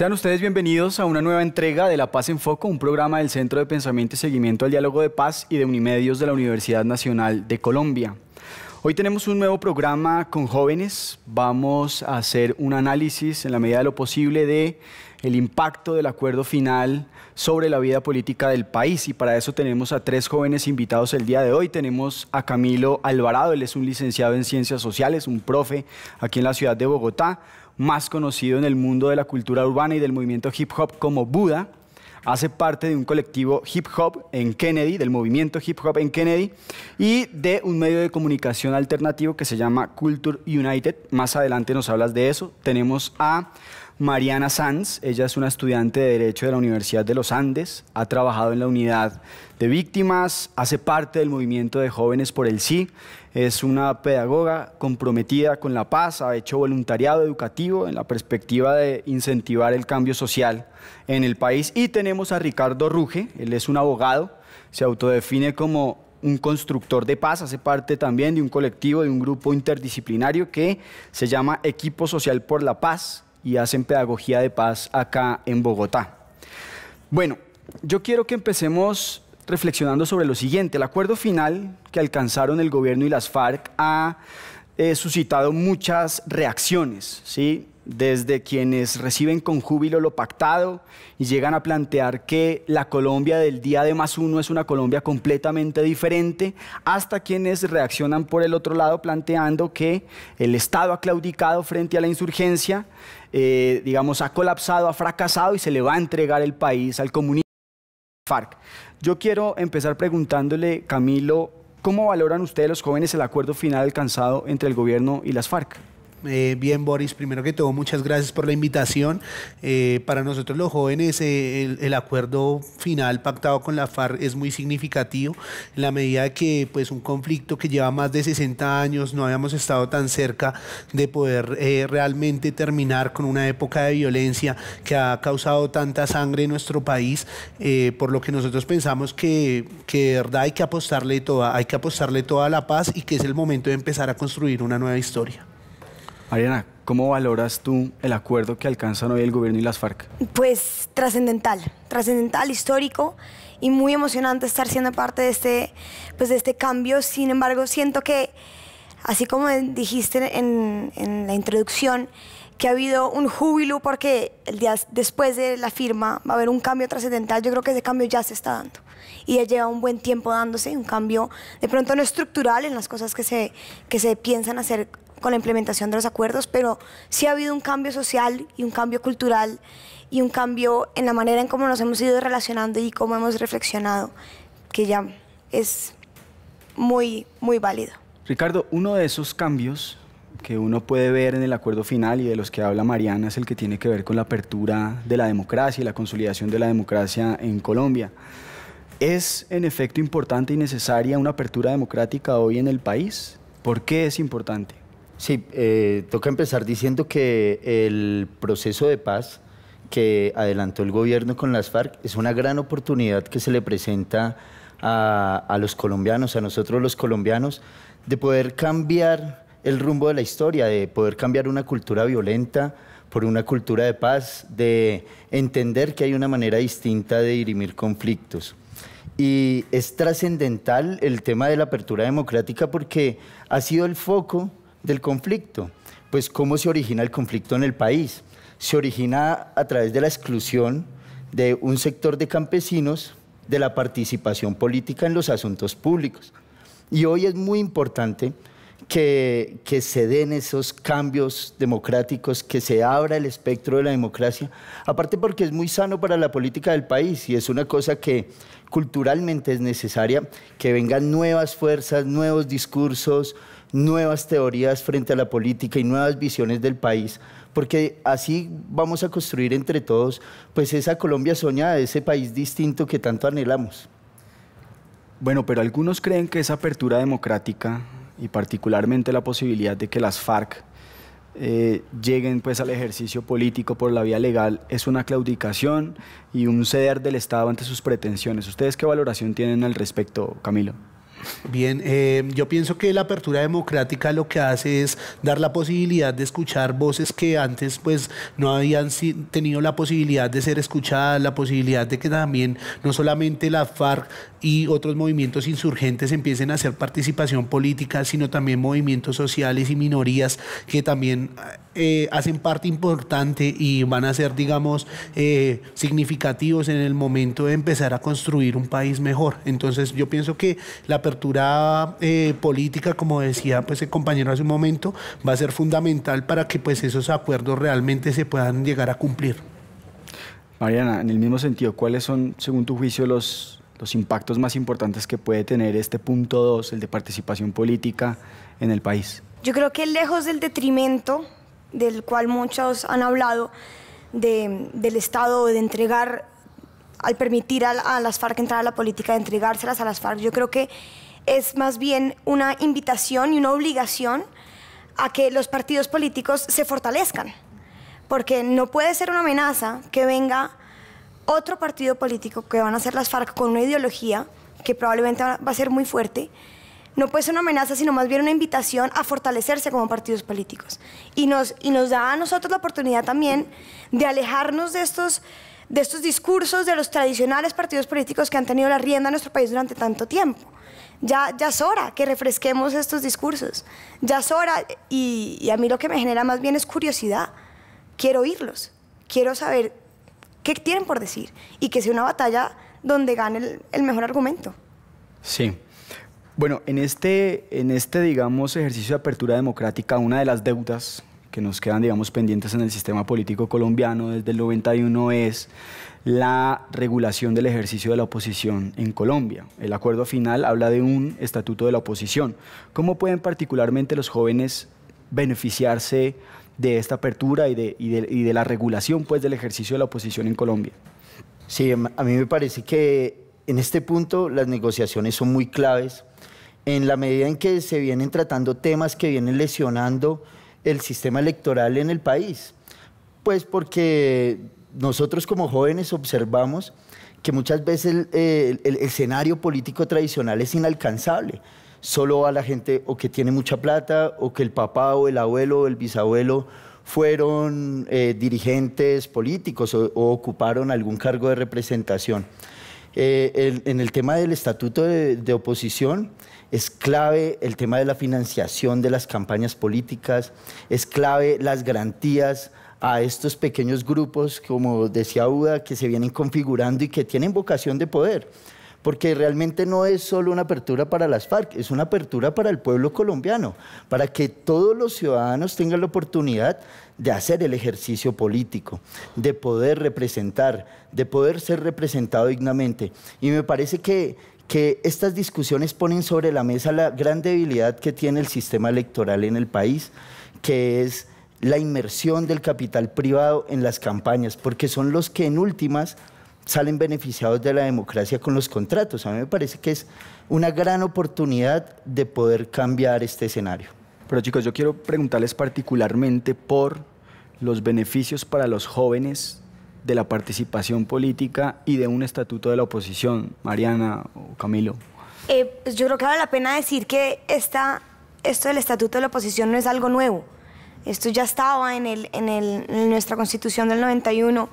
Sean ustedes bienvenidos a una nueva entrega de La Paz en Foco, un programa del Centro de Pensamiento y Seguimiento al Diálogo de Paz y de Unimedios de la Universidad Nacional de Colombia. Hoy tenemos un nuevo programa con jóvenes. Vamos a hacer un análisis en la medida de lo posible de el impacto del acuerdo final sobre la vida política del país y para eso tenemos a tres jóvenes invitados el día de hoy. Tenemos a Camilo Alvarado, él es un licenciado en Ciencias Sociales, un profe aquí en la ciudad de Bogotá más conocido en el mundo de la cultura urbana y del movimiento hip hop como Buda, hace parte de un colectivo hip hop en Kennedy, del movimiento hip hop en Kennedy, y de un medio de comunicación alternativo que se llama Culture United. Más adelante nos hablas de eso. Tenemos a Mariana Sanz. Ella es una estudiante de Derecho de la Universidad de los Andes, ha trabajado en la unidad de víctimas, hace parte del movimiento de jóvenes por el sí, es una pedagoga comprometida con la paz, ha hecho voluntariado educativo en la perspectiva de incentivar el cambio social en el país. Y tenemos a Ricardo Ruge, él es un abogado, se autodefine como un constructor de paz, hace parte también de un colectivo, de un grupo interdisciplinario que se llama Equipo Social por la Paz, y hacen pedagogía de paz acá en Bogotá. Bueno, yo quiero que empecemos reflexionando sobre lo siguiente. El acuerdo final que alcanzaron el gobierno y las FARC ha eh, suscitado muchas reacciones. ¿sí? desde quienes reciben con júbilo lo pactado y llegan a plantear que la Colombia del día de más uno es una Colombia completamente diferente, hasta quienes reaccionan por el otro lado planteando que el Estado ha claudicado frente a la insurgencia, eh, digamos, ha colapsado, ha fracasado y se le va a entregar el país al comunismo FARC. Yo quiero empezar preguntándole, Camilo, ¿cómo valoran ustedes los jóvenes el acuerdo final alcanzado entre el gobierno y las FARC? Eh, bien, Boris, primero que todo, muchas gracias por la invitación. Eh, para nosotros los jóvenes, eh, el, acuerdo final pactado con la FARC es muy significativo, en la medida de que pues, un conflicto que lleva más de 60 años, no habíamos estado tan cerca de poder realmente terminar con una época de violencia que ha causado tanta sangre en nuestro país, por lo que nosotros pensamos que, que de verdad hay que apostarle toda, hay que apostarle toda la paz y que es el momento de empezar a construir una nueva historia. Ariana, ¿cómo valoras tú el acuerdo que alcanzan hoy el gobierno y las FARC? Pues trascendental, trascendental, histórico y muy emocionante estar siendo parte de este, pues, de este cambio. Sin embargo, siento que, así como dijiste en, la introducción, que ha habido un júbilo porque el día después de la firma va a haber un cambio trascendental. Yo creo que ese cambio ya se está dando y ya lleva un buen tiempo dándose, un cambio de pronto no estructural en las cosas que se, que se piensan hacer con la implementación de los acuerdos, pero sí ha habido un cambio social y un cambio cultural y un cambio en la manera en cómo nos hemos ido relacionando y cómo hemos reflexionado, que ya es muy, muy válido. Ricardo, uno de esos cambios que uno puede ver en el acuerdo final y de los que habla Mariana es el que tiene que ver con la apertura de la democracia y la consolidación de la democracia en Colombia. ¿Es en efecto importante y necesaria una apertura democrática hoy en el país? ¿Por qué es importante? Sí, eh, toca empezar diciendo que el proceso de paz que adelantó el gobierno con las FARC es una gran oportunidad que se le presenta a los colombianos, a nosotros los colombianos, de poder cambiar el rumbo de la historia, de poder cambiar una cultura violenta por una cultura de paz, de entender que hay una manera distinta de dirimir conflictos. Y es trascendental el tema de la apertura democrática porque ha sido el foco del conflicto? Pues cómo se origina el conflicto en el país. Se origina a través de la exclusión de un sector de campesinos de la participación política en los asuntos públicos. Y hoy es muy importante que, que, se den esos cambios democráticos, que se abra el espectro de la democracia, aparte porque es muy sano para la política del país y es una cosa que culturalmente es necesaria, que vengan nuevas fuerzas, nuevos discursos, nuevas teorías frente a la política y nuevas visiones del país, porque así vamos a construir entre todos pues esa Colombia soñada, ese país distinto que tanto anhelamos. Bueno, pero algunos creen que esa apertura democrática y particularmente la posibilidad de que las FARC eh, lleguen pues al ejercicio político por la vía legal es una claudicación y un ceder del Estado ante sus pretensiones. ¿Ustedes qué valoración tienen al respecto, Camilo? Bien, eh, yo pienso que la apertura democrática lo que hace es dar la posibilidad de escuchar voces que antes pues no habían tenido la posibilidad de ser escuchadas, la posibilidad de que también no solamente la FARC y otros movimientos insurgentes empiecen a hacer participación política, sino también movimientos sociales y minorías que también eh, hacen parte importante y van a ser, digamos, eh, significativos en el momento de empezar a construir un país mejor. Entonces yo pienso que la apertura eh, política, como decía pues, el compañero hace un momento, va a ser fundamental para que pues, esos acuerdos realmente se puedan llegar a cumplir. Mariana, en el mismo sentido, ¿cuáles son, según tu juicio, los los impactos más importantes que puede tener este punto 2, el de participación política en el país? Yo creo que lejos del detrimento, del cual muchos han hablado, del Estado, de entregar, al permitir a, a, las FARC entrar a la política, de entregárselas a las FARC, yo creo que es más bien una invitación y una obligación a que los partidos políticos se fortalezcan, porque no puede ser una amenaza que venga otro partido político que van a hacer las FARC con una ideología que probablemente va a ser muy fuerte, no puede ser una amenaza, sino más bien una invitación a fortalecerse como partidos políticos. Y nos, y nos da a nosotros la oportunidad también de alejarnos de estos, de estos discursos de los tradicionales partidos políticos que han tenido la rienda en nuestro país durante tanto tiempo. Ya, ya es hora que refresquemos estos discursos. Ya es hora, y, y a mí lo que me genera más bien es curiosidad. Quiero oírlos, quiero saber qué tienen por decir y que sea una batalla donde gane el, mejor argumento. Sí. Bueno, en este, en este, digamos, ejercicio de apertura democrática, una de las deudas que nos quedan, digamos, pendientes en el sistema político colombiano desde el 91 es la regulación del ejercicio de la oposición en Colombia. El acuerdo final habla de un estatuto de la oposición. ¿Cómo pueden particularmente los jóvenes beneficiarse de esta apertura y de, la regulación pues, del ejercicio de la oposición en Colombia. Sí, a mí me parece que en este punto las negociaciones son muy claves. En la medida en que se vienen tratando temas que vienen lesionando el sistema electoral en el país, pues porque nosotros como jóvenes observamos que muchas veces el, el escenario político tradicional es inalcanzable solo a la gente o que tiene mucha plata o que el papá o el abuelo o el bisabuelo fueron eh, dirigentes políticos o, ocuparon algún cargo de representación. Eh, en el tema del estatuto de, oposición es clave el tema de la financiación de las campañas políticas, es clave las garantías a estos pequeños grupos, como decía Uda, que se vienen configurando y que tienen vocación de poder porque realmente no es solo una apertura para las FARC, es una apertura para el pueblo colombiano, para que todos los ciudadanos tengan la oportunidad de hacer el ejercicio político, de poder representar, de poder ser representado dignamente. Y me parece que, que estas discusiones ponen sobre la mesa la gran debilidad que tiene el sistema electoral en el país, que es la inmersión del capital privado en las campañas, porque son los que en últimas salen beneficiados de la democracia con los contratos. A mí me parece que es una gran oportunidad de poder cambiar este escenario. Pero chicos, yo quiero preguntarles particularmente por los beneficios para los jóvenes de la participación política y de un estatuto de la oposición, Mariana o Camilo. Eh, pues yo creo que vale la pena decir que esta, esto del estatuto de la oposición no es algo nuevo. Esto ya estaba en, el, en, el, en nuestra constitución del 91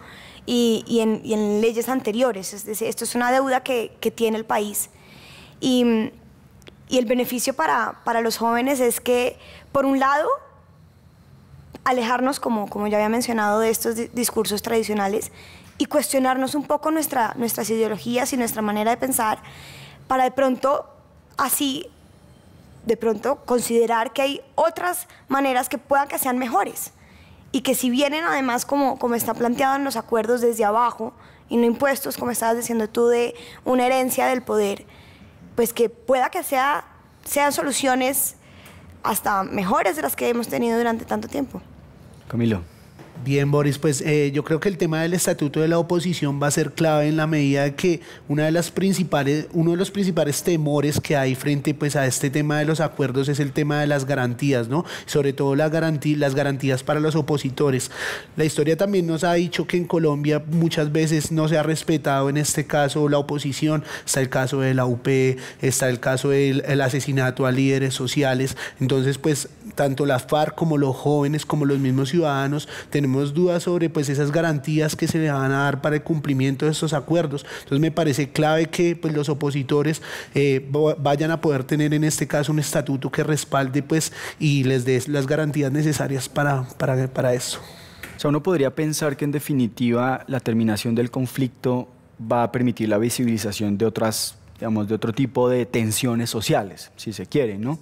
y, en, leyes anteriores. esto es una deuda que, tiene el país. Y, el beneficio para, los jóvenes es que, por un lado, alejarnos, como, como ya había mencionado, de estos discursos tradicionales y cuestionarnos un poco nuestra, nuestras ideologías y nuestra manera de pensar para de pronto así de pronto considerar que hay otras maneras que puedan que sean mejores y que si vienen además como, está planteado en los acuerdos desde abajo y no impuestos, como estabas diciendo tú, de una herencia del poder, pues que pueda que sea, sean soluciones hasta mejores de las que hemos tenido durante tanto tiempo. Camilo. Bien, Boris, pues eh, yo creo que el tema del estatuto de la oposición va a ser clave en la medida de que una de las principales, uno de los principales temores que hay frente pues, a este tema de los acuerdos es el tema de las garantías, ¿no? Sobre todo la garantía, las garantías para los opositores. La historia también nos ha dicho que en Colombia muchas veces no se ha respetado en este caso la oposición. Está el caso de la UP, está el caso del asesinato a líderes sociales. Entonces, pues tanto la FARC como los jóvenes, como los mismos ciudadanos, tenemos tenemos dudas sobre pues, esas garantías que se le van a dar para el cumplimiento de estos acuerdos. Entonces me parece clave que pues, los opositores eh, vayan a poder tener en este caso un estatuto que respalde pues, y les dé las garantías necesarias para, para, para eso. O sea, uno podría pensar que en definitiva la terminación del conflicto va a permitir la visibilización de otras, digamos, de otro tipo de tensiones sociales, si se quiere, ¿no?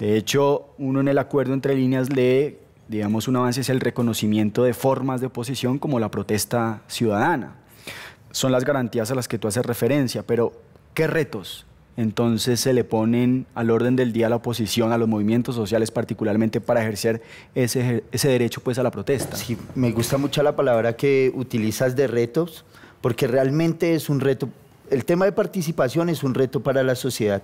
De hecho, uno en el acuerdo entre líneas lee digamos, un avance es el reconocimiento de formas de oposición como la protesta ciudadana. Son las garantías a las que tú haces referencia, pero ¿qué retos entonces se le ponen al orden del día a la oposición, a los movimientos sociales particularmente, para ejercer ese, derecho pues, a la protesta? Sí, me gusta mucho la palabra que utilizas de retos, porque realmente es un reto, el tema de participación es un reto para la sociedad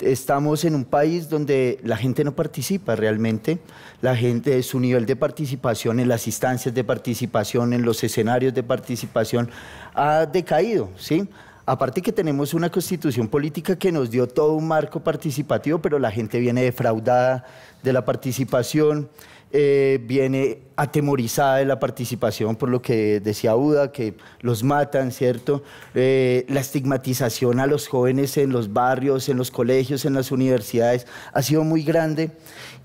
estamos en un país donde la gente no participa realmente. La gente, su nivel de participación en las instancias de participación, en los escenarios de participación, ha decaído, ¿sí? Aparte que tenemos una constitución política que nos dio todo un marco participativo, pero la gente viene defraudada de la participación. Eh, viene atemorizada de la participación por lo que decía Uda, que los matan, ¿cierto? Eh, la estigmatización a los jóvenes en los barrios, en los colegios, en las universidades, ha sido muy grande.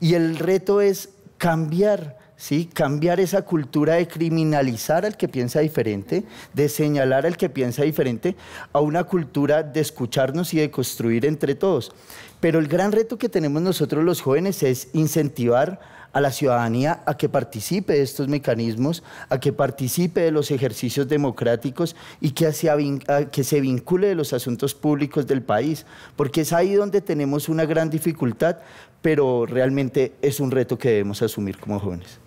Y el reto es cambiar. ¿Sí? Cambiar esa cultura de criminalizar al que piensa diferente, de señalar al que piensa diferente, a una cultura de escucharnos y de construir entre todos. Pero el gran reto que tenemos nosotros los jóvenes es incentivar a la ciudadanía a que participe de estos mecanismos, a que participe de los ejercicios democráticos y que, se vincule de los asuntos públicos del país, porque es ahí donde tenemos una gran dificultad, pero realmente es un reto que debemos asumir como jóvenes.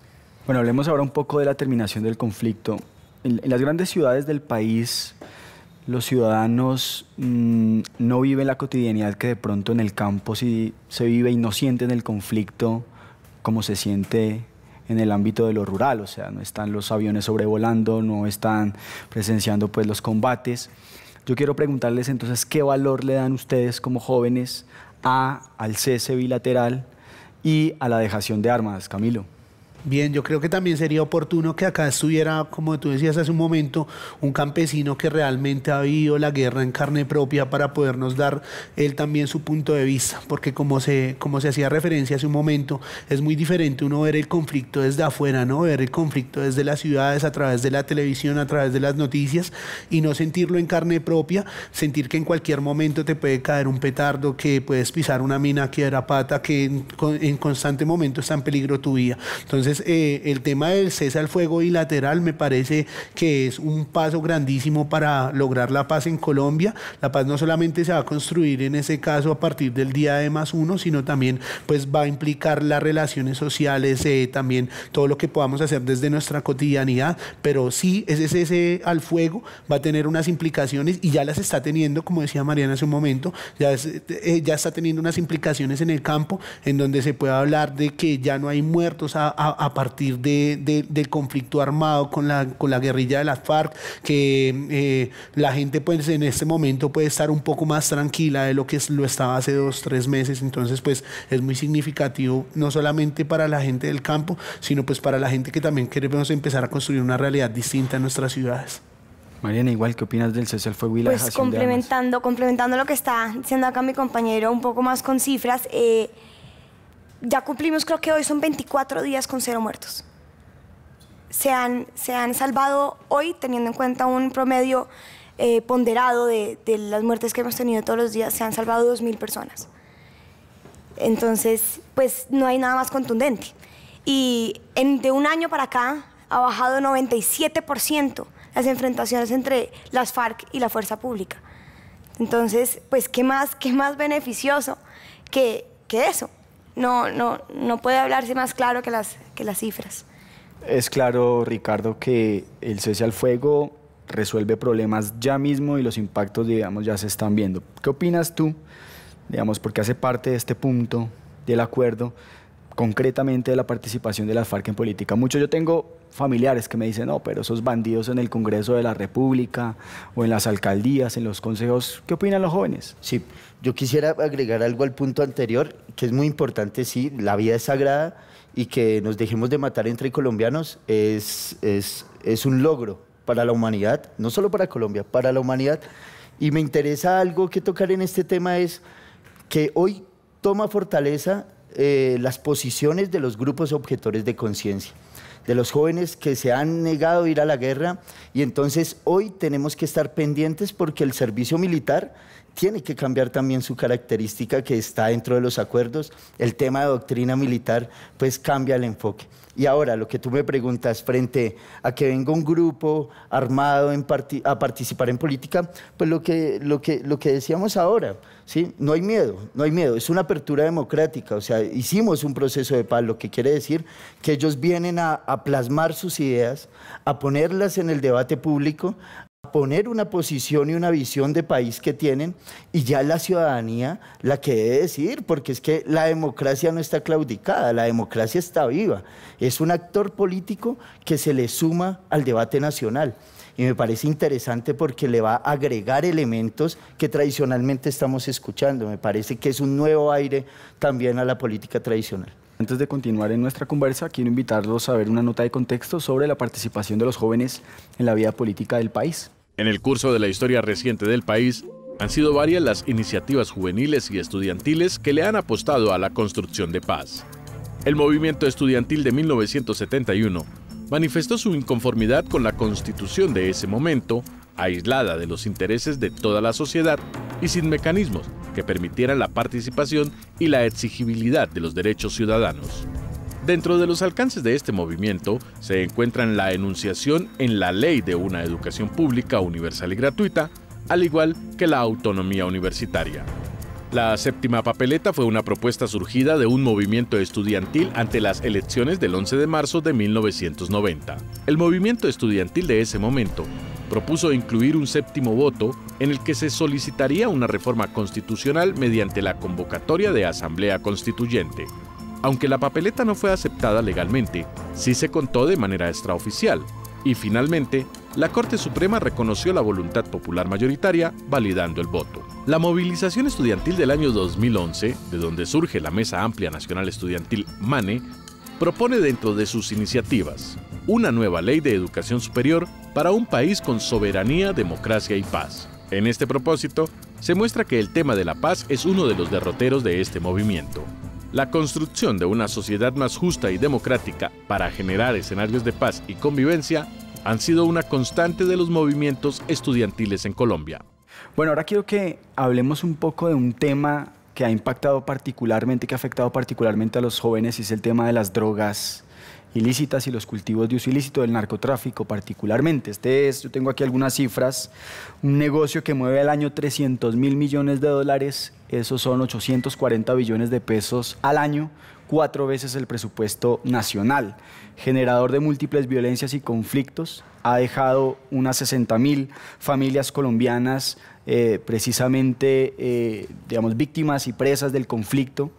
Bueno, hablemos ahora un poco de la terminación del conflicto. En, las grandes ciudades del país, los ciudadanos mm, no viven la cotidianidad que de pronto en el campo se vive y no sienten el conflicto como se siente en el ámbito de lo rural, o sea, no están los aviones sobrevolando, no están presenciando pues los combates. Yo quiero preguntarles entonces qué valor le dan ustedes como jóvenes a, al cese bilateral y a la dejación de armas, Camilo. Bien, yo creo que también sería oportuno que acá estuviera, como tú decías hace un momento, un campesino que realmente ha vivido la guerra en carne propia para podernos dar él también su punto de vista, porque como se, como se hacía referencia hace un momento, es muy diferente uno ver el conflicto desde afuera, ¿no? Ver el conflicto desde las ciudades, a través de la televisión, a través de las noticias, y no sentirlo en carne propia, sentir que en cualquier momento te puede caer un petardo, que puedes pisar una mina que pata, que en, en constante momento está en peligro tu vida. Entonces, eh, el tema del cese al fuego bilateral me parece que es un paso grandísimo para lograr la paz en Colombia. La paz no solamente se va a construir en ese caso a partir del día de más uno, sino también pues va a implicar las relaciones sociales, eh, también todo lo que podamos hacer desde nuestra cotidianidad, pero sí, ese cese al fuego va a tener unas implicaciones y ya las está teniendo, como decía Mariana hace un momento, ya, eh, está teniendo unas implicaciones en el campo en donde se puede hablar de que ya no hay muertos a, a partir de, del conflicto armado con la, con la guerrilla de las FARC, que eh, la gente pues en este momento puede estar un poco más tranquila de lo que lo estaba hace dos, tres meses, entonces pues es muy significativo no solamente para la gente del campo, sino pues para la gente que también queremos empezar a construir una realidad distinta en nuestras ciudades. Mariana, igual, ¿qué opinas del César al fuego Pues complementando, complementando lo que está diciendo acá mi compañero, un poco más con cifras, eh, ya cumplimos, creo que hoy son 24 días con cero muertos. Se han, se han salvado hoy, teniendo en cuenta un promedio eh, ponderado de, las muertes que hemos tenido todos los días, se han salvado 2.000 personas. Entonces, pues no hay nada más contundente. Y en, de un año para acá ha bajado 97% las enfrentaciones entre las FARC y la fuerza pública. Entonces, pues, ¿qué más, qué más beneficioso que eso? no, no, no puede hablarse más claro que las, que las cifras. Es claro, Ricardo, que el cese al fuego resuelve problemas ya mismo y los impactos, digamos, ya se están viendo. ¿Qué opinas tú, digamos, porque hace parte de este punto del acuerdo, concretamente de la participación de las FARC en política? Mucho yo tengo familiares que me dicen, no, pero esos bandidos en el Congreso de la República o en las alcaldías, en los consejos, ¿qué opinan los jóvenes? Sí, yo quisiera agregar algo al punto anterior, que es muy importante, sí, la vida es sagrada y que nos dejemos de matar entre colombianos es, es, es un logro para la humanidad, no solo para Colombia, para la humanidad. Y me interesa algo que tocar en este tema es que hoy toma fortaleza eh, las posiciones de los grupos objetores de conciencia de los jóvenes que se han negado a ir a la guerra y entonces hoy tenemos que estar pendientes porque el servicio militar tiene que cambiar también su característica que está dentro de los acuerdos. El tema de doctrina militar, pues cambia el enfoque. Y ahora, lo que tú me preguntas frente a que venga un grupo armado a participar en política, pues lo que, lo que, lo que decíamos ahora, ¿sí? no hay miedo, no hay miedo, es una apertura democrática, o sea, hicimos un proceso de paz, lo que quiere decir que ellos vienen a plasmar sus ideas, a ponerlas en el debate público, poner una posición y una visión de país que tienen y ya la ciudadanía la que debe decidir, porque es que la democracia no está claudicada, la democracia está viva, es un actor político que se le suma al debate nacional. Y me parece interesante porque le va a agregar elementos que tradicionalmente estamos escuchando. Me parece que es un nuevo aire también a la política tradicional. Antes de continuar en nuestra conversa, quiero invitarlos a ver una nota de contexto sobre la participación de los jóvenes en la vida política del país. En el curso de la historia reciente del país, han sido varias las iniciativas juveniles y estudiantiles que le han apostado a la construcción de paz. El movimiento estudiantil de 1971 manifestó su inconformidad con la constitución de ese momento, aislada de los intereses de toda la sociedad y sin mecanismos que permitieran la participación y la exigibilidad de los derechos ciudadanos. Dentro de los alcances de este movimiento se encuentran la enunciación en la ley de una educación pública universal y gratuita, al igual que la autonomía universitaria. La séptima papeleta fue una propuesta surgida de un movimiento estudiantil ante las elecciones del 11 de marzo de 1990. El movimiento estudiantil de ese momento propuso incluir un séptimo voto en el que se solicitaría una reforma constitucional mediante la convocatoria de asamblea constituyente, aunque la papeleta no fue aceptada legalmente, sí se contó de manera extraoficial, y finalmente, la Corte Suprema reconoció la voluntad popular mayoritaria validando el voto. La movilización estudiantil del año 2011, de donde surge la Mesa Amplia Nacional Estudiantil MANE, propone dentro de sus iniciativas una nueva ley de educación superior para un país con soberanía, democracia y paz. En este propósito, se muestra que el tema de la paz es uno de los derroteros de este movimiento. La construcción de una sociedad más justa y democrática para generar escenarios de paz y convivencia han sido una constante de los movimientos estudiantiles en Colombia. Bueno, ahora quiero que hablemos un poco de un tema que ha impactado particularmente, que ha afectado particularmente a los jóvenes, y es el tema de las drogas ilícitas y los cultivos de uso ilícito del narcotráfico particularmente. Este es, yo tengo aquí algunas cifras, un negocio que mueve al año 300 mil millones de dólares, esos son 840 billones de pesos al año, cuatro veces el presupuesto nacional, generador de múltiples violencias y conflictos, ha dejado unas 60 mil familias colombianas eh, precisamente, eh, digamos, víctimas y presas del conflicto.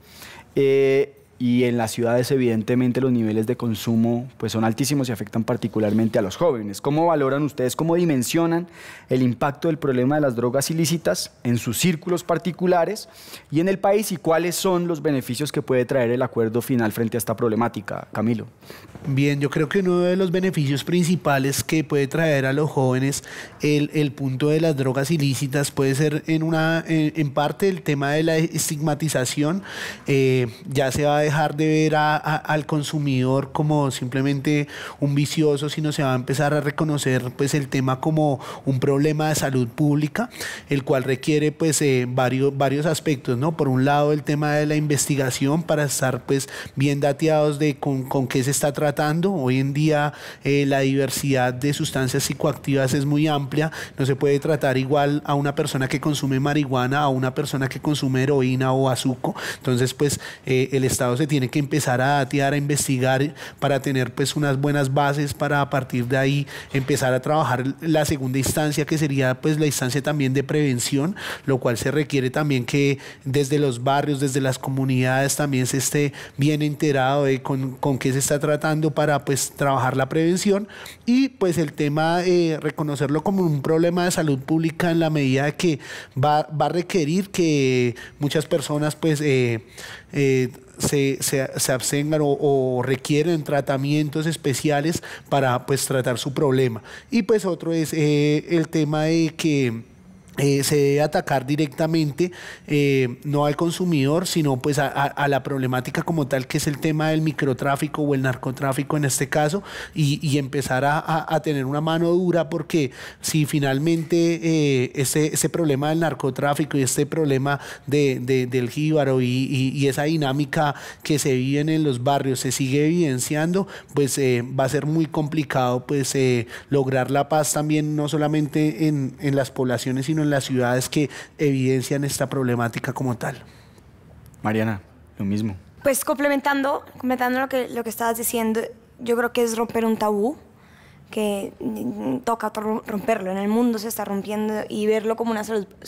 Eh, y en las ciudades evidentemente los niveles de consumo pues son altísimos y afectan particularmente a los jóvenes. ¿Cómo valoran ustedes, cómo dimensionan el impacto del problema de las drogas ilícitas en sus círculos particulares y en el país y cuáles son los beneficios que puede traer el acuerdo final frente a esta problemática, Camilo? Bien, yo creo que uno de los beneficios principales que puede traer a los jóvenes el, el punto de las drogas ilícitas puede ser en una en, parte el tema de la estigmatización, eh, ya se va a dejar de ver al consumidor como simplemente un vicioso, sino se va a empezar a reconocer pues el tema como un problema de salud pública, el cual requiere pues eh, varios, varios aspectos, ¿no? Por un lado el tema de la investigación para estar pues bien dateados de con, qué se está tratando. Hoy en día eh, la diversidad de sustancias psicoactivas es muy amplia, no se puede tratar igual a una persona que consume marihuana a una persona que consume heroína o azúcar. Entonces pues eh, el Estado tiene que empezar a datear, a investigar para tener pues unas buenas bases para a partir de ahí empezar a trabajar la segunda instancia que sería pues la instancia también de prevención, lo cual se requiere también que desde los barrios, desde las comunidades también se esté bien enterado de con, con qué se está tratando para pues trabajar la prevención y pues el tema de reconocerlo como un problema de salud pública en la medida que va, a requerir que muchas personas pues eh, eh, se, se, abstengan o, requieren tratamientos especiales para pues tratar su problema. Y pues otro es eh, el tema de que eh, se debe atacar directamente eh, no al consumidor, sino pues a, la problemática como tal que es el tema del microtráfico o el narcotráfico en este caso y, empezar a, tener una mano dura porque si finalmente eh, ese, problema del narcotráfico y este problema del jíbaro y, esa dinámica que se vive en los barrios se sigue evidenciando, pues va a ser muy complicado pues lograr la paz también no solamente en, en las poblaciones sino en las ciudades que evidencian esta problemática como tal. Mariana, lo mismo. Pues complementando, complementando lo que, lo que estabas diciendo, yo creo que es romper un tabú que toca romperlo. En el mundo se está rompiendo y verlo como, una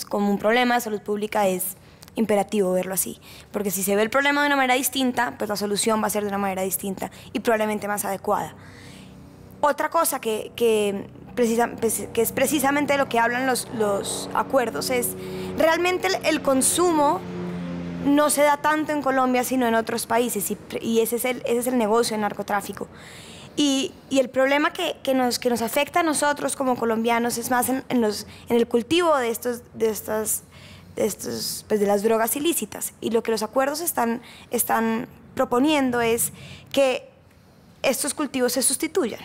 como un problema de salud pública es imperativo verlo así. Porque si se ve el problema de una manera distinta, pues la solución va a ser de una manera distinta y probablemente más adecuada. Otra cosa que, que, precisa, pues, que es precisamente de lo que hablan los, los acuerdos es realmente el, consumo no se da tanto en Colombia sino en otros países y, ese, es el, ese es el negocio del narcotráfico. Y, y, el problema que, que, nos, que nos afecta a nosotros como colombianos es más en, en, los, en el cultivo de, estos, de, estas, de, estos, pues de las drogas ilícitas. Y lo que los acuerdos están, están proponiendo es que estos cultivos se sustituyan.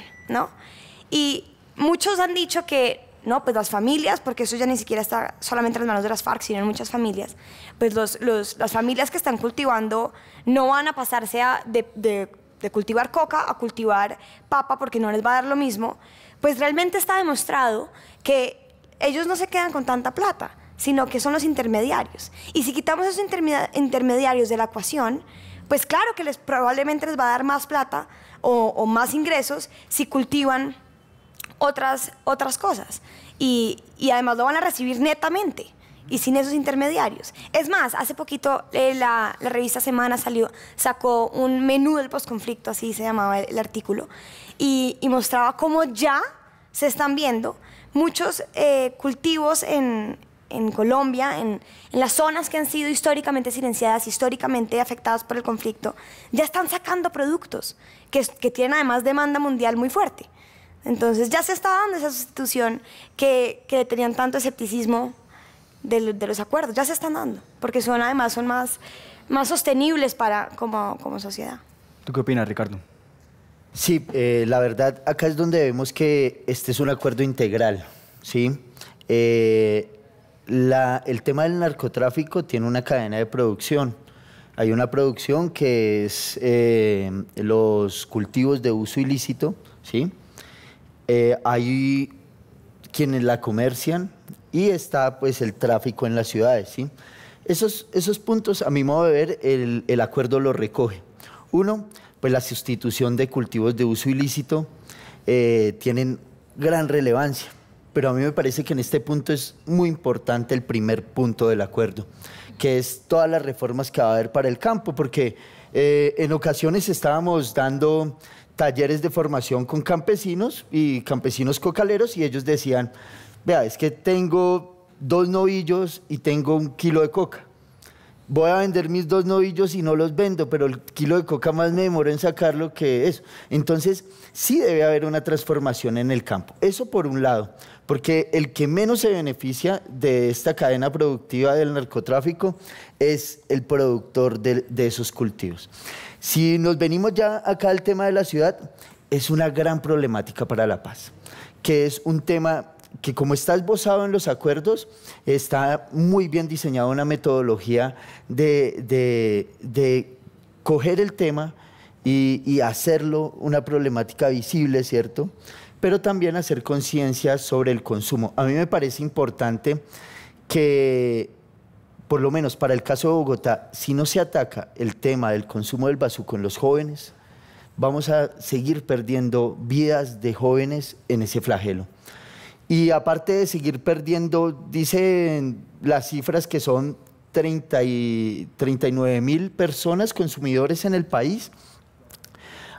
Y muchos han dicho que, no, pues las familias, porque eso ya ni siquiera está solamente en las manos de las FARC, sino en muchas familias, pues las familias que están cultivando no van a pasarse de, de cultivar coca a cultivar papa porque no les va a dar lo mismo, pues realmente está demostrado que ellos no se quedan con tanta plata, sino que son los intermediarios. Y si quitamos esos intermediarios de la ecuación, pues claro que les, probablemente les va a dar más plata o, más ingresos si cultivan otras, otras cosas. Y, además lo van a recibir netamente y sin esos intermediarios. Es más, hace poquito eh, la, revista Semana salió, sacó un menú del posconflicto, así se llamaba el, artículo, y, mostraba cómo ya se están viendo muchos eh, cultivos en, en Colombia, en, las zonas que han sido históricamente silenciadas, históricamente afectadas por el conflicto, ya están sacando productos que, tienen además demanda mundial muy fuerte. Entonces ya se está dando esa sustitución que, que tenían tanto escepticismo de, los acuerdos, ya se están dando, porque son además son más, más sostenibles para, como, como sociedad. ¿Tú qué opinas, Ricardo? Sí, eh, la verdad, acá es donde vemos que este es un acuerdo integral, ¿sí? Eh, el tema del narcotráfico tiene una cadena de producción. Hay una producción que es eh, los cultivos de uso ilícito, ¿sí? Eh, hay quienes la comercian y está pues el tráfico en las ciudades, ¿sí? Esos, esos puntos, a mi modo de ver, el, acuerdo los recoge. Uno, pues la sustitución de cultivos de uso ilícito eh, tienen gran relevancia pero a mí me parece que en este punto es muy importante el primer punto del acuerdo, que es todas las reformas que va a haber para el campo, porque eh, en ocasiones estábamos dando talleres de formación con campesinos y campesinos cocaleros y ellos decían, vea, es que tengo dos novillos y tengo un kilo de coca voy a vender mis dos novillos y no los vendo, pero el kilo de coca más me demoro en sacarlo que eso. Entonces, sí debe haber una transformación en el campo. Eso por un lado, porque el que menos se beneficia de esta cadena productiva del narcotráfico es el productor de, de esos cultivos. Si nos venimos ya acá al tema de la ciudad, es una gran problemática para la paz, que es un tema que como está esbozado en los acuerdos, está muy bien diseñada una metodología de, coger el tema y, hacerlo una problemática visible, ¿cierto? Pero también hacer conciencia sobre el consumo. A mí me parece importante que por lo menos para el caso de Bogotá, si no se ataca el tema del consumo del bazuco en los jóvenes, vamos a seguir perdiendo vidas de jóvenes en ese flagelo. Y aparte de seguir perdiendo, dicen las cifras que son 30 39 mil personas consumidores en el país,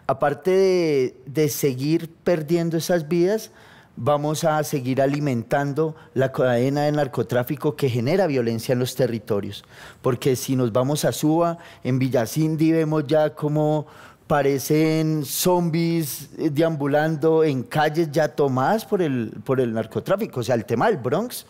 aparte de, seguir perdiendo esas vidas, vamos a seguir alimentando la cadena de narcotráfico que genera violencia en los territorios. Porque si nos vamos a Suba, en Villacindi vemos ya como parecen zombies eh, deambulando en calles ya tomadas por el, narcotráfico. O sea, el tema del Bronx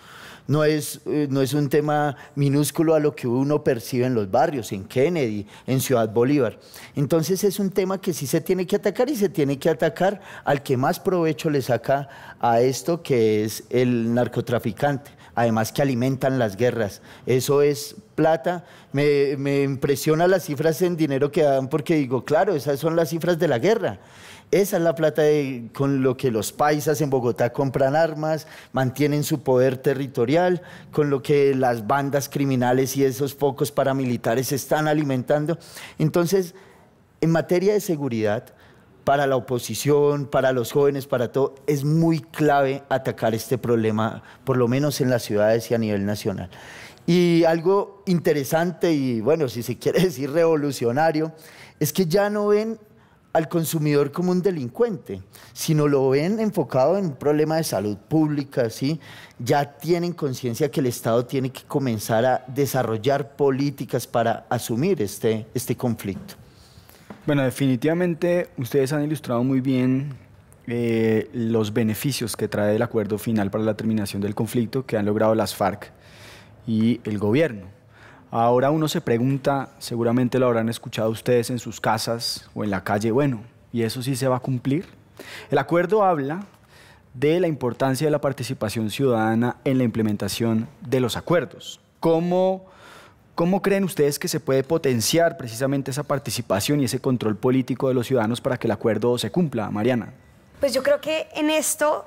no es, eh, no es un tema minúsculo a lo que uno percibe en los barrios, en Kennedy, en Ciudad Bolívar. Entonces es un tema que sí se tiene que atacar y se tiene que atacar al que más provecho le saca a esto que es el narcotraficante además que alimentan las guerras. Eso es plata. Me, me impresiona las cifras en dinero que dan porque digo, claro, esas son las cifras de la guerra. Esa es la plata con lo que los paisas en Bogotá compran armas, mantienen su poder territorial, con lo que las bandas criminales y esos pocos paramilitares están alimentando. Entonces, en materia de seguridad, para la oposición, para los jóvenes, para todo. Es muy clave atacar este problema, por lo menos en las ciudades y a nivel nacional. Y algo interesante y, bueno, si se quiere decir revolucionario, es que ya no ven al consumidor como un delincuente, sino lo ven enfocado en un problema de salud pública, ¿sí? ya tienen conciencia que el Estado tiene que comenzar a desarrollar políticas para asumir este, este conflicto. Bueno, definitivamente ustedes han ilustrado muy bien eh, los beneficios que trae el acuerdo final para la terminación del conflicto que han logrado las FARC y el gobierno. Ahora uno se pregunta, seguramente lo habrán escuchado ustedes en sus casas o en la calle, bueno, ¿y eso sí se va a cumplir? El acuerdo habla de la importancia de la participación ciudadana en la implementación de los acuerdos. ¿Cómo ¿Cómo creen ustedes que se puede potenciar precisamente esa participación y ese control político de los ciudadanos para que el acuerdo se cumpla, Mariana? Pues yo creo que en esto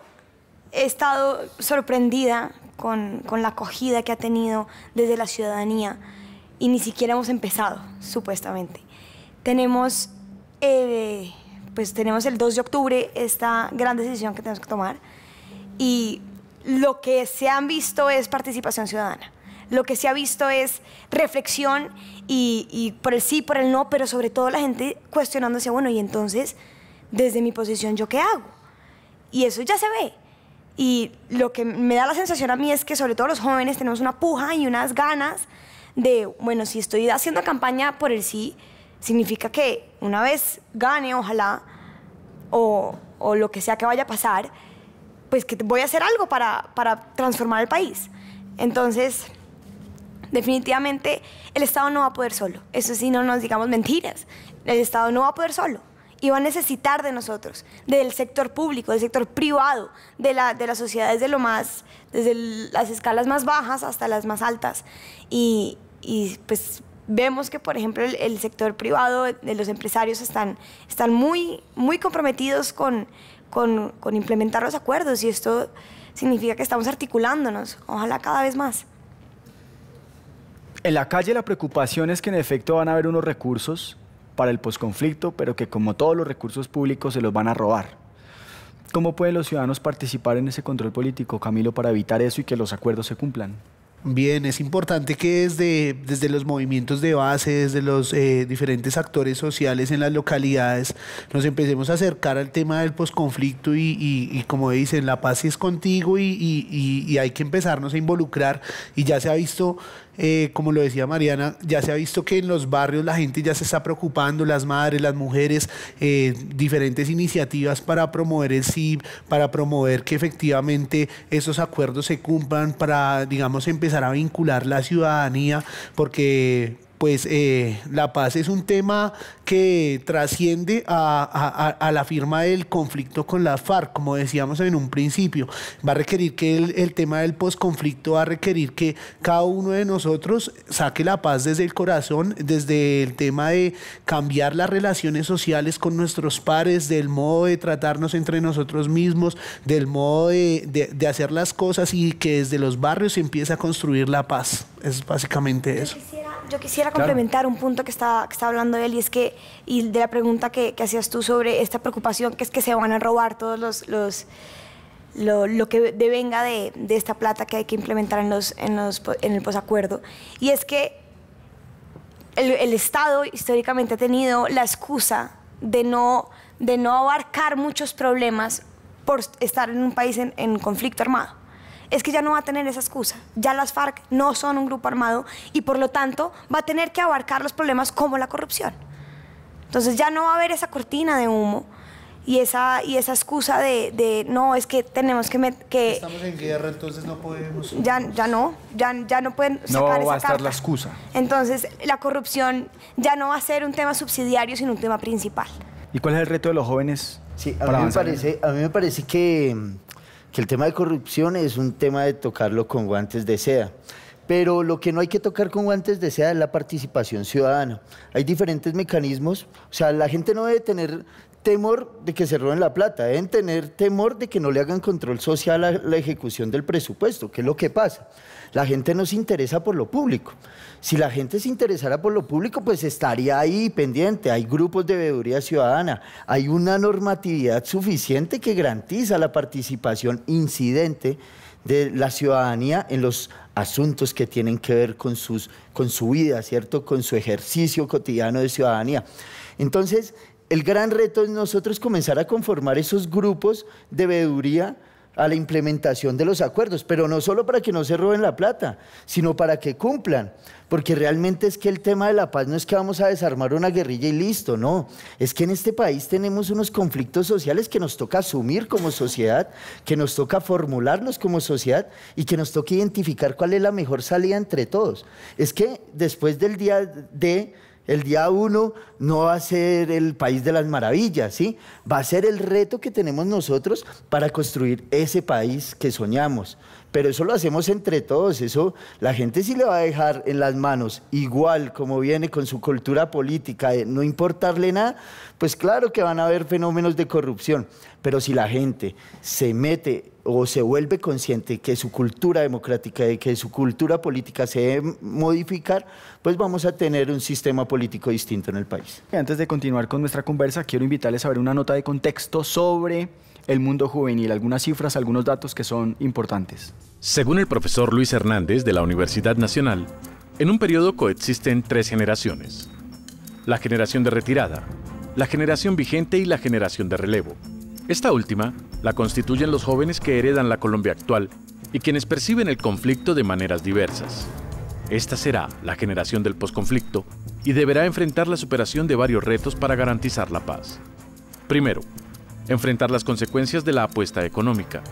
he estado sorprendida con, la acogida que ha tenido desde la ciudadanía y ni siquiera hemos empezado, supuestamente. Tenemos, eh, pues tenemos el 2 de octubre esta gran decisión que tenemos que tomar y lo que se han visto es participación ciudadana lo que se ha visto es reflexión y, por el sí, por el no, pero sobre todo la gente cuestionándose, bueno, y entonces, desde mi posición, ¿yo qué hago? Y eso ya se ve. Y lo que me da la sensación a mí es que sobre todo los jóvenes tenemos una puja y unas ganas de, bueno, si estoy haciendo campaña por el sí, significa que una vez gane, ojalá, o, o lo que sea que vaya a pasar, pues que voy a hacer algo para, para transformar el país. Entonces, definitivamente el Estado no va a poder solo. Eso sí, no nos digamos mentiras. El Estado no va a poder solo y va a necesitar de nosotros, del sector público, del sector privado, de, la, de las sociedades de lo más, desde las escalas más bajas hasta las más altas. Y, pues vemos que, por ejemplo, el, sector privado de los empresarios están, están muy, muy comprometidos con, con implementar los acuerdos y esto significa que estamos articulándonos, ojalá cada vez más. En la calle la preocupación es que en efecto van a haber unos recursos para el posconflicto, pero que como todos los recursos públicos se los van a robar. ¿Cómo pueden los ciudadanos participar en ese control político, Camilo, para evitar eso y que los acuerdos se cumplan? Bien, es importante que desde, desde los movimientos de base, desde los eh, diferentes actores sociales en las localidades, nos empecemos a acercar al tema del posconflicto y, como dicen, la paz es contigo y, y, hay que empezarnos a involucrar. Y ya se ha visto eh, como lo decía Mariana, ya se ha visto que en los barrios la gente ya se está preocupando, las madres, las mujeres, eh, diferentes iniciativas para promover el CIP, para promover que efectivamente esos acuerdos se cumplan, para, digamos, empezar a vincular la ciudadanía, porque pues eh, la paz es un tema que trasciende a, la firma del conflicto con la FARC, como decíamos en un principio. Va a requerir que el, tema del posconflicto va a requerir que cada uno de nosotros saque la paz desde el corazón, desde el tema de cambiar las relaciones sociales con nuestros pares, del modo de tratarnos entre nosotros mismos, del modo de, hacer las cosas y que desde los barrios se empiece a construir la paz. Es básicamente eso. yo quisiera complementar un punto que estaba hablando él y es que, y de la pregunta que, hacías tú sobre esta preocupación que es que se van a robar todos los, los lo, que devenga de, esta plata que hay que implementar en, los, en, los, en el posacuerdo. Y es que el, Estado históricamente ha tenido la excusa de no, de no abarcar muchos problemas por estar en un país en, en conflicto armado es que ya no va a tener esa excusa. Ya las FARC no son un grupo armado y por lo tanto va a tener que abarcar los problemas como la corrupción. Entonces ya no va a haber esa cortina de humo y esa, y esa excusa de, no, es que tenemos que, que... Estamos en guerra, entonces no podemos... Ya, ya no, ya, ya no pueden sacar No va a estar la excusa. Entonces la corrupción ya no va a ser un tema subsidiario, sino un tema principal. ¿Y cuál es el reto de los jóvenes? Sí, a, me, parece, a mí me parece que que el tema de corrupción es un tema de tocarlo con guantes de seda. Pero lo que no hay que tocar con guantes de seda es la participación ciudadana. Hay diferentes mecanismos. O sea, la gente no debe tener temor de que se roben la plata, deben tener temor de que no le hagan control social a la ejecución del presupuesto, que es lo que pasa. La gente no se interesa por lo público. Si la gente se interesara por lo público, pues estaría ahí pendiente. Hay grupos de veeduría ciudadana, hay una normatividad suficiente que garantiza la participación incidente de la ciudadanía en los asuntos que tienen que ver con, sus, con su vida, ¿cierto? Con su ejercicio cotidiano de ciudadanía. Entonces, el gran reto es nosotros comenzar a conformar esos grupos de veeduría a la implementación de los acuerdos, pero no solo para que no se roben la plata, sino para que cumplan, porque realmente es que el tema de la paz no es que vamos a desarmar una guerrilla y listo, no, es que en este país tenemos unos conflictos sociales que nos toca asumir como sociedad, que nos toca formularlos como sociedad y que nos toca identificar cuál es la mejor salida entre todos. Es que después del día de el día uno no va a ser el país de las maravillas, ¿sí? Va a ser el reto que tenemos nosotros para construir ese país que soñamos. Pero eso lo hacemos entre todos, eso la gente sí le va a dejar en las manos, igual como viene con su cultura política, de no importarle nada, pues claro que van a haber fenómenos de corrupción. Pero si la gente se mete o se vuelve consciente que su cultura democrática y que su cultura política se debe modificar, pues vamos a tener un sistema político distinto en el país. Antes de continuar con nuestra conversa, quiero invitarles a ver una nota de contexto sobre el mundo juvenil, algunas cifras, algunos datos que son importantes. Según el profesor Luis Hernández de la Universidad Nacional, en un periodo coexisten tres generaciones. La generación de retirada, la generación vigente y la generación de relevo. Esta última la constituyen los jóvenes que heredan la Colombia actual y quienes perciben el conflicto de maneras diversas. Esta será la generación del posconflicto y deberá enfrentar la superación de varios retos para garantizar la paz. Primero, enfrentar las consecuencias de la apuesta económica,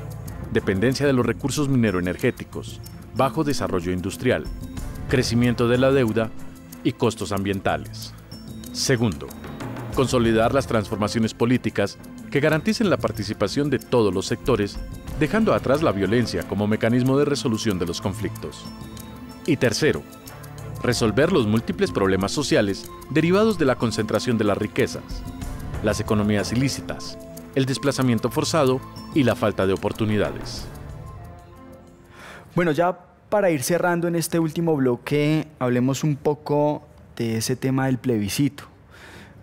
dependencia de los recursos mineroenergéticos, bajo desarrollo industrial, crecimiento de la deuda y costos ambientales. Segundo, consolidar las transformaciones políticas que garanticen la participación de todos los sectores, dejando atrás la violencia como mecanismo de resolución de los conflictos. Y tercero, resolver los múltiples problemas sociales derivados de la concentración de las riquezas, las economías ilícitas, el desplazamiento forzado y la falta de oportunidades. Bueno, ya para ir cerrando en este último bloque, hablemos un poco de ese tema del plebiscito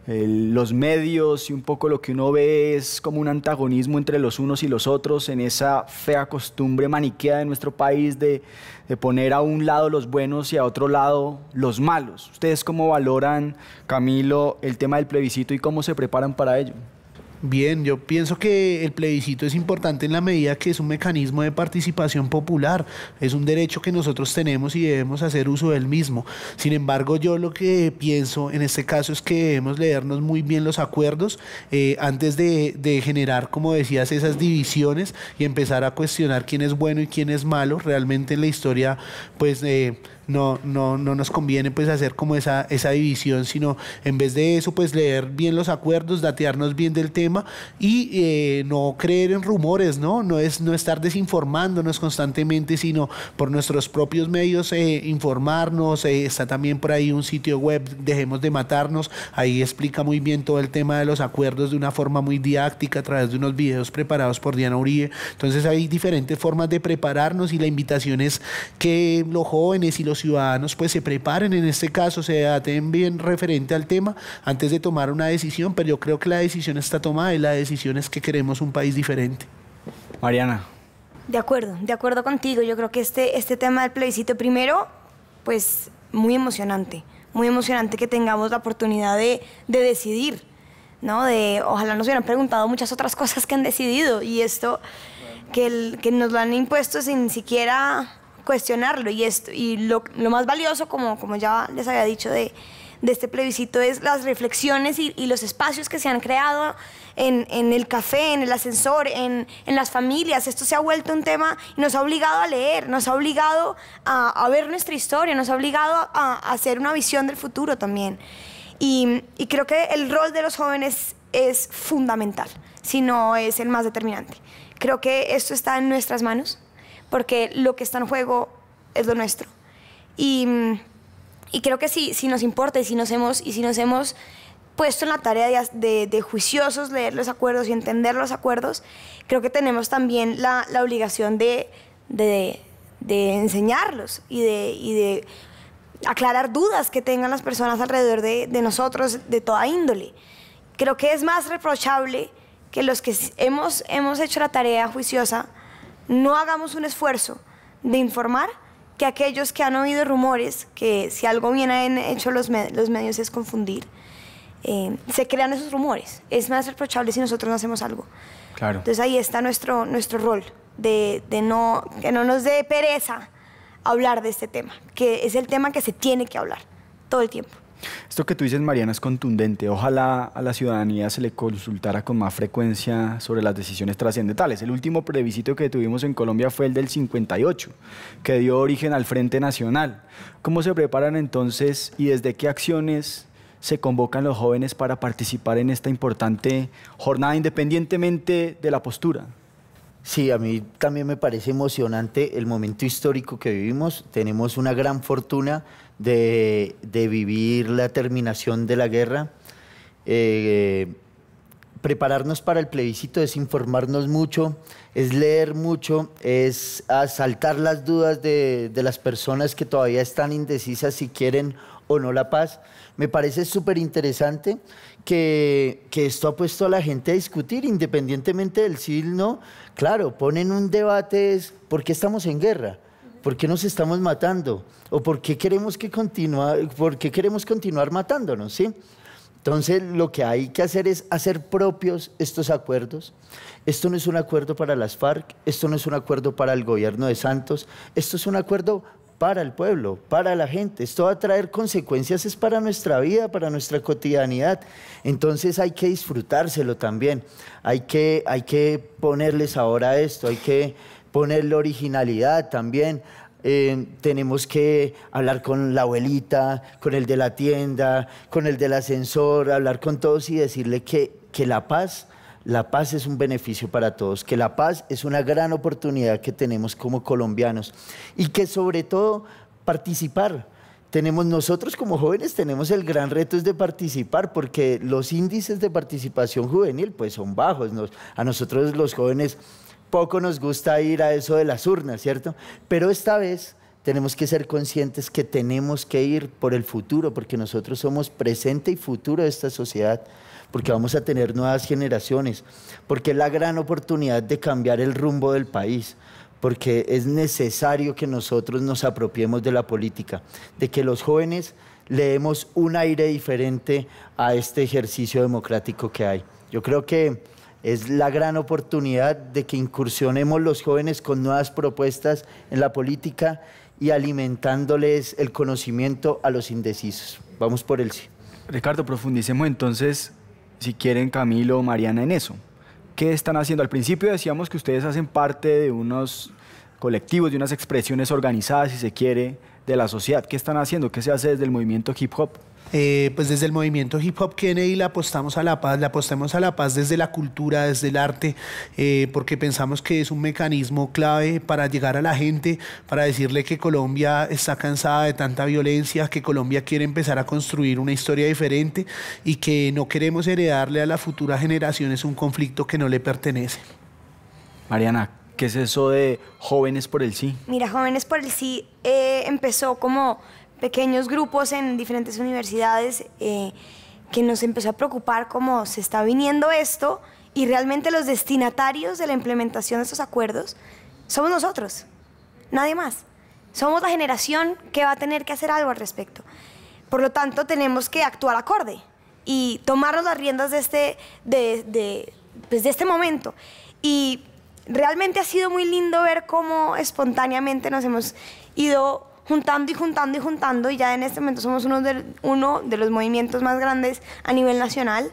los medios y un poco lo que uno ve es como un antagonismo entre los unos y los otros en esa fea costumbre maniquea de nuestro país de, de poner a un lado los buenos y a otro lado los malos. ¿Ustedes cómo valoran, Camilo, el tema del plebiscito y cómo se preparan para ello? Bien, yo pienso que el plebiscito es importante en la medida que es un mecanismo de participación popular, es un derecho que nosotros tenemos y debemos hacer uso del mismo. Sin embargo, yo lo que pienso en este caso es que debemos leernos muy bien los acuerdos eh, antes de, generar, como decías, esas divisiones y empezar a cuestionar quién es bueno y quién es malo. Realmente la historia, pues... Eh, no, no, no nos conviene pues hacer como esa, esa división, sino en vez de eso pues leer bien los acuerdos, datearnos bien del tema y eh, no creer en rumores, ¿no? No es no estar desinformándonos constantemente, sino por nuestros propios medios eh, informarnos. Eh, está también por ahí un sitio web, Dejemos de Matarnos, ahí explica muy bien todo el tema de los acuerdos de una forma muy didáctica a través de unos videos preparados por Diana Uribe. Entonces hay diferentes formas de prepararnos y la invitación es que los jóvenes y los ciudadanos pues se preparen en este caso, se aten bien referente al tema antes de tomar una decisión, pero yo creo que la decisión está tomada y la decisión es que queremos un país diferente. Mariana. De acuerdo, de acuerdo contigo. Yo creo que este, este tema del plebiscito primero, pues muy emocionante, muy emocionante que tengamos la oportunidad de, de decidir, ¿no? De, ojalá nos hubieran preguntado muchas otras cosas que han decidido y esto que, que nos lo han impuesto sin siquiera cuestionarlo. Y, esto, y lo, más valioso, como, como ya les había dicho, de, este plebiscito es las reflexiones y, los espacios que se han creado en, el café, en el ascensor, en, las familias. Esto se ha vuelto un tema y nos ha obligado a leer, nos ha obligado a, ver nuestra historia, nos ha obligado a, hacer una visión del futuro también. y creo que el rol de los jóvenes es fundamental, si no es el más determinante. Creo que esto está en nuestras manos porque lo que está en juego es lo nuestro. Y, creo que si, si nos importa y si nos hemos, y si nos hemos puesto en la tarea de, juiciosos leer los acuerdos y entender los acuerdos, creo que tenemos también la, obligación de, enseñarlos y de, y aclarar dudas que tengan las personas alrededor de, de nosotros de toda índole. Creo que es más reprochable que los que hemos, hemos hecho la tarea juiciosa no hagamos un esfuerzo de informar que aquellos que han oído rumores, que si algo bien han hecho los, los medios es confundir, eh, se crean esos rumores. Es más reprochable si nosotros no hacemos algo. Claro. Entonces ahí está nuestro, nuestro rol, de, de no, que no nos dé pereza hablar de este tema, que es el tema que se tiene que hablar todo el tiempo. Esto que tú dices, Mariana, es contundente. Ojalá a la ciudadanía se le consultara con más frecuencia sobre las decisiones trascendentales. El último plebiscito que tuvimos en Colombia fue el del 58, que dio origen al Frente Nacional. ¿Cómo se preparan entonces y desde qué acciones se convocan los jóvenes para participar en esta importante jornada, independientemente de la postura? Sí, a mí también me parece emocionante el momento histórico que vivimos. Tenemos una gran fortuna de, vivir la terminación de la guerra. Eh, prepararnos para el plebiscito es informarnos mucho, es leer mucho, es asaltar las dudas de, las personas que todavía están indecisas si quieren o no la paz. Me parece súper interesante que, esto ha puesto a la gente a discutir, independientemente del sí no. Claro, ponen un debate, ¿por qué estamos en guerra? ¿Por qué nos estamos matando? ¿O por qué queremos, que continuar, por qué queremos continuar matándonos? ¿sí? Entonces, lo que hay que hacer es hacer propios estos acuerdos. Esto no es un acuerdo para las FARC, esto no es un acuerdo para el gobierno de Santos, esto es un acuerdo para el pueblo, para la gente. Esto va a traer consecuencias, es para nuestra vida, para nuestra cotidianidad. Entonces hay que disfrutárselo también. Hay que, hay que ponerles ahora esto, hay que poner la originalidad también. Eh, tenemos que hablar con la abuelita, con el de la tienda, con el del ascensor, hablar con todos y decirle que, que la paz la paz es un beneficio para todos, que la paz es una gran oportunidad que tenemos como colombianos y que sobre todo participar. Tenemos nosotros como jóvenes tenemos el gran reto es de participar porque los índices de participación juvenil pues son bajos. a nosotros los jóvenes poco nos gusta ir a eso de las urnas, ¿cierto? Pero esta vez tenemos que ser conscientes que tenemos que ir por el futuro, porque nosotros somos presente y futuro de esta sociedad, porque vamos a tener nuevas generaciones, porque es la gran oportunidad de cambiar el rumbo del país, porque es necesario que nosotros nos apropiemos de la política, de que los jóvenes le demos un aire diferente a este ejercicio democrático que hay. Yo creo que es la gran oportunidad de que incursionemos los jóvenes con nuevas propuestas en la política y alimentándoles el conocimiento a los indecisos. Vamos por el sí. Ricardo, profundicemos entonces, si quieren, Camilo o Mariana, en eso. ¿Qué están haciendo? Al principio decíamos que ustedes hacen parte de unos colectivos, de unas expresiones organizadas, si se quiere, de la sociedad. ¿Qué están haciendo? ¿Qué se hace desde el movimiento hip hop? Eh, pues desde el movimiento hip hop Kennedy la apostamos a la paz, le apostamos a la paz desde la cultura, desde el arte, eh, porque pensamos que es un mecanismo clave para llegar a la gente, para decirle que Colombia está cansada de tanta violencia, que Colombia quiere empezar a construir una historia diferente y que no queremos heredarle a las futuras generaciones un conflicto que no le pertenece. Mariana, ¿qué es eso de Jóvenes por el Sí? Mira, Jóvenes por el Sí eh, empezó como pequeños grupos en diferentes universidades eh, que nos empezó a preocupar cómo se está viniendo esto y realmente los destinatarios de la implementación de estos acuerdos somos nosotros, nadie más. Somos la generación que va a tener que hacer algo al respecto. Por lo tanto, tenemos que actuar acorde y tomarnos las riendas de este, de, de, pues, de este momento. Y realmente ha sido muy lindo ver cómo espontáneamente nos hemos ido juntando y juntando y juntando y ya en este momento somos uno de, uno de los movimientos más grandes a nivel nacional.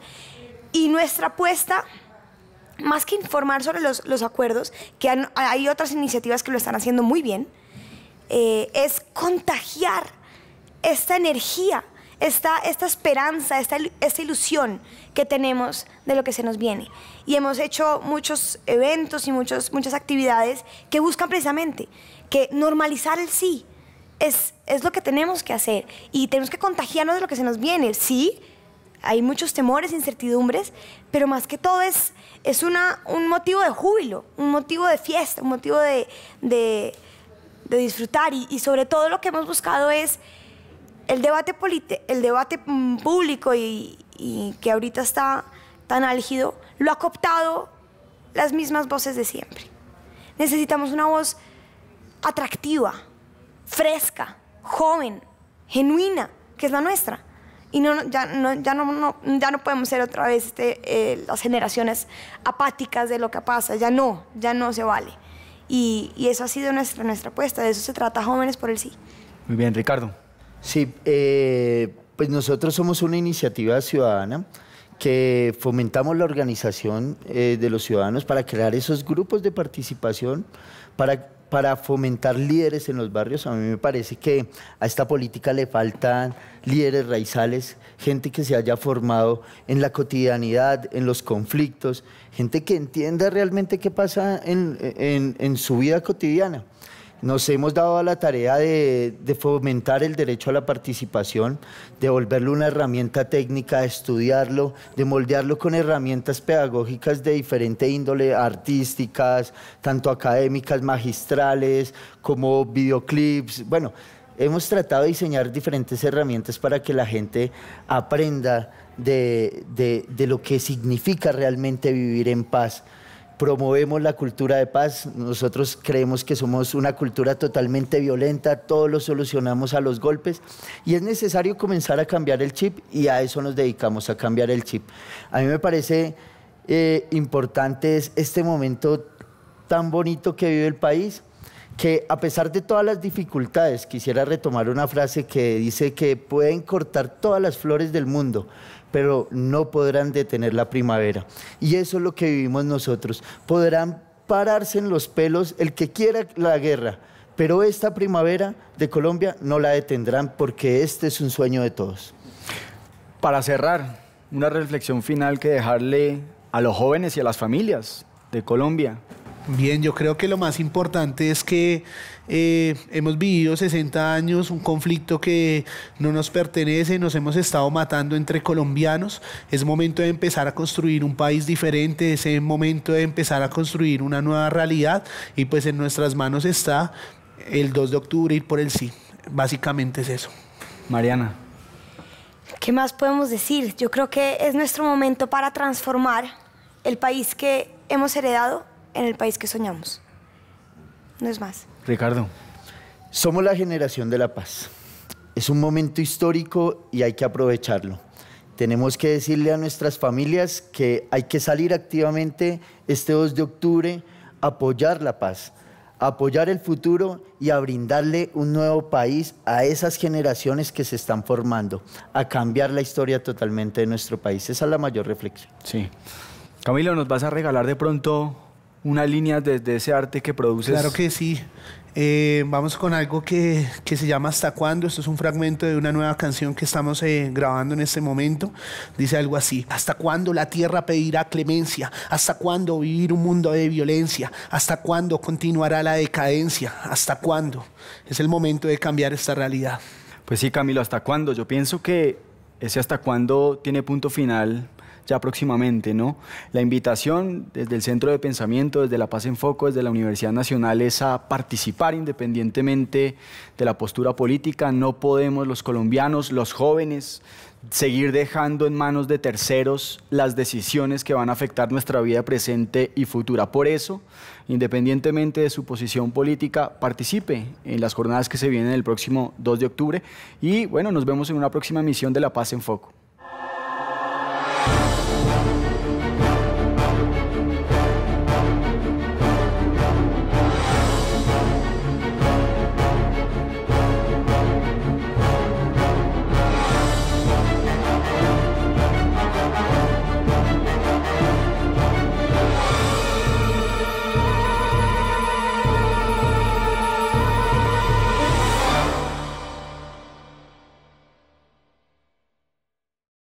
Y nuestra apuesta más que informar sobre los, acuerdos, que hay otras iniciativas que lo están haciendo muy bien, eh, es contagiar esta energía, esta, esta esperanza, esta, esta ilusión que tenemos de lo que se nos viene. Y hemos hecho muchos eventos y muchas actividades que buscan precisamente que normalizar el sí, es, lo que tenemos que hacer y tenemos que contagiarnos de lo que se nos viene. Sí, hay muchos temores, incertidumbres, pero más que todo es, un motivo de júbilo, un motivo de fiesta, un motivo de, disfrutar y, sobre todo lo que hemos buscado es el debate, mm, público y, y que ahorita está tan álgido, lo ha cooptado las mismas voces de siempre. Necesitamos una voz atractiva, fresca, joven, genuina, que es la nuestra. Y no, ya, no, ya, no, ya no podemos ser otra vez este, eh, las generaciones apáticas de lo que pasa, ya no, ya no se vale. Y, eso ha sido nuestra, nuestra apuesta, de eso se trata Jóvenes por el Sí. Muy bien, Ricardo. Sí, eh, pues nosotros somos una iniciativa ciudadana que fomentamos la organización eh, de los ciudadanos para crear esos grupos de participación, para para fomentar líderes en los barrios, a mí me parece que a esta política le faltan líderes raizales, gente que se haya formado en la cotidianidad, en los conflictos, gente que entienda realmente qué pasa en, en su vida cotidiana nos hemos dado a la tarea de, fomentar el derecho a la participación, de volverlo una herramienta técnica, de estudiarlo, de moldearlo con herramientas pedagógicas de diferente índole, artísticas, tanto académicas, magistrales, como videoclips. Bueno, hemos tratado de diseñar diferentes herramientas para que la gente aprenda de lo que significa realmente vivir en paz promovemos la cultura de paz. Nosotros creemos que somos una cultura totalmente violenta, todo lo solucionamos a los golpes y es necesario comenzar a cambiar el chip y a eso nos dedicamos, a cambiar el chip. A mí me parece eh, importante este momento tan bonito que vive el país que a pesar de todas las dificultades, quisiera retomar una frase que dice que pueden cortar todas las flores del mundo, pero no podrán detener la primavera. Y eso es lo que vivimos nosotros. Podrán pararse en los pelos el que quiera la guerra, pero esta primavera de Colombia no la detendrán porque este es un sueño de todos. Para cerrar, una reflexión final que dejarle a los jóvenes y a las familias de Colombia. Bien, yo creo que lo más importante es que eh, hemos vivido 60 años, un conflicto que no nos pertenece, nos hemos estado matando entre colombianos. Es momento de empezar a construir un país diferente, es momento de empezar a construir una nueva realidad y pues en nuestras manos está el 2 de octubre ir por el sí. Básicamente es eso. Mariana. ¿Qué más podemos decir? Yo creo que es nuestro momento para transformar el país que hemos heredado en el país que soñamos. No es más. Ricardo. Somos la generación de la paz. Es un momento histórico y hay que aprovecharlo. Tenemos que decirle a nuestras familias que hay que salir activamente este 2 de octubre, apoyar la paz, apoyar el futuro y a brindarle un nuevo país a esas generaciones que se están formando, a cambiar la historia totalmente de nuestro país. Esa es la mayor reflexión. Sí. Camilo, ¿nos vas a regalar de pronto una línea desde ese arte que produces. Claro que sí. Eh, vamos con algo que, se llama Hasta cuándo. Esto es un fragmento de una nueva canción que estamos eh, grabando en este momento. Dice algo así. ¿Hasta cuándo la tierra pedirá clemencia? ¿Hasta cuándo vivir un mundo de violencia? ¿Hasta cuándo continuará la decadencia? ¿Hasta cuándo? Es el momento de cambiar esta realidad. Pues sí, Camilo, ¿hasta cuándo? Yo pienso que ese hasta cuándo tiene punto final ya próximamente, ¿no? La invitación desde el Centro de Pensamiento, desde La Paz en Foco, desde la Universidad Nacional es a participar independientemente de la postura política. No podemos los colombianos, los jóvenes, seguir dejando en manos de terceros las decisiones que van a afectar nuestra vida presente y futura. Por eso, independientemente de su posición política, participe en las jornadas que se vienen el próximo 2 de octubre y bueno, nos vemos en una próxima misión de La Paz en Foco.